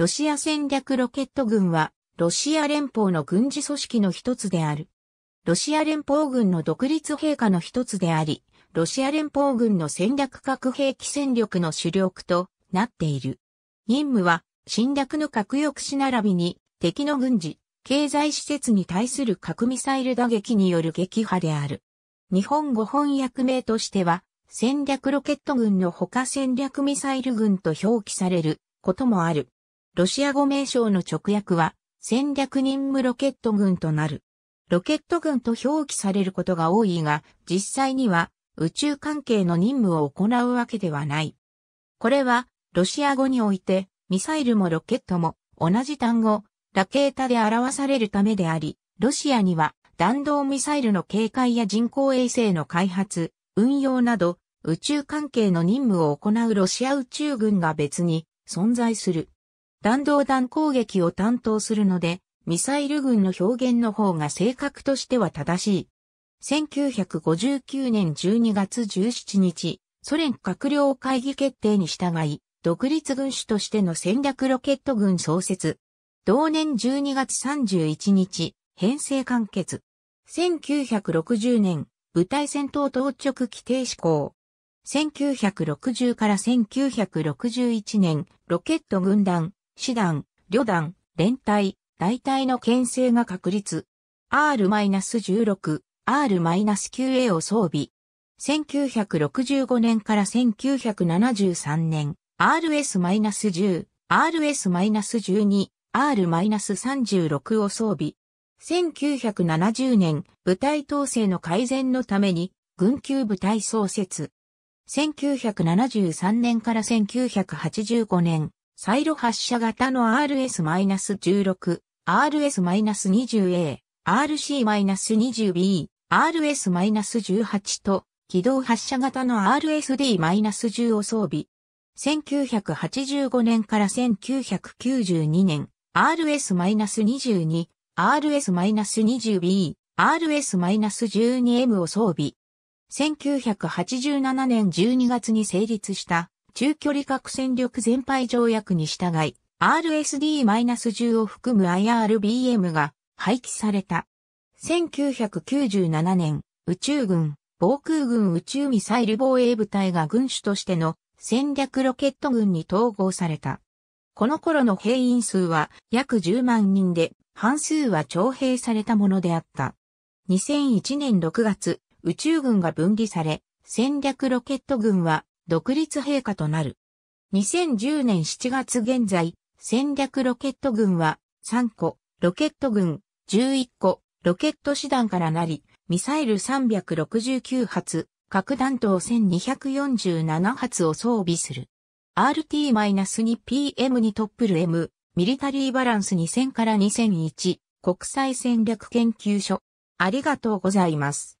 ロシア戦略ロケット軍は、ロシア連邦の軍事組織の一つである。ロシア連邦軍の独立陛下の一つであり、ロシア連邦軍の戦略核兵器戦力の主力となっている。任務は、侵略の核抑止並びに、敵の軍事、経済施設に対する核ミサイル打撃による撃破である。日本語翻訳名としては、戦略ロケット軍の他戦略ミサイル軍と表記されることもある。ロシア語名称の直訳は、戦略任務ロケット軍となる。ロケット軍と表記されることが多いが、実際には宇宙関係の任務を行うわけではない。これは、ロシア語において、ミサイルもロケットも同じ単語、ラケータで表されるためであり、ロシアには弾道ミサイルの警戒や人工衛星の開発、運用など、宇宙関係の任務を行うロシア宇宙軍が別に存在する。弾道弾攻撃を担当するので、ミサイル軍の表現の方が正確としては正しい。1959年12月17日、ソ連閣僚会議決定に従い、独立軍種としての戦略ロケット軍創設。同年12月31日、編成完結。1960年、部隊戦闘当直規定施行。1960から1961年、ロケット軍団、師団、旅団、連隊、大隊の牽制が確立。R-16、R-9A を装備。1965年から1973年、RS-10、RS-12、R-36 を装備。1970年、部隊統制の改善のために、軍級部隊創設。1973年から1985年、サイロ発射型の RS-16、RS-20A、RC-20B、RS-18 と、軌道発射型の RSD-10 を装備。1985年から1992年、RS-22、RS-20B、RS-12M を装備。1987年12月に成立した中距離核戦力全廃条約に従い、RSD-10 を含む IRBM が廃棄された。1997年、宇宙軍、防空軍宇宙ミサイル防衛部隊が軍種としての戦略ロケット軍に統合された。この頃の兵員数は約10万人で、半数は徴兵されたものであった。2001年6月、宇宙軍が分離され、戦略ロケット軍は独立陛下となる。2010年7月現在、戦略ロケット軍は3個、ロケット軍11個、ロケット師団からなり、ミサイル369発、核弾頭1247発を装備する。RT-2PM にトップル M、ミリタリーバランス2000から2001、国際戦略研究所。ありがとうございます。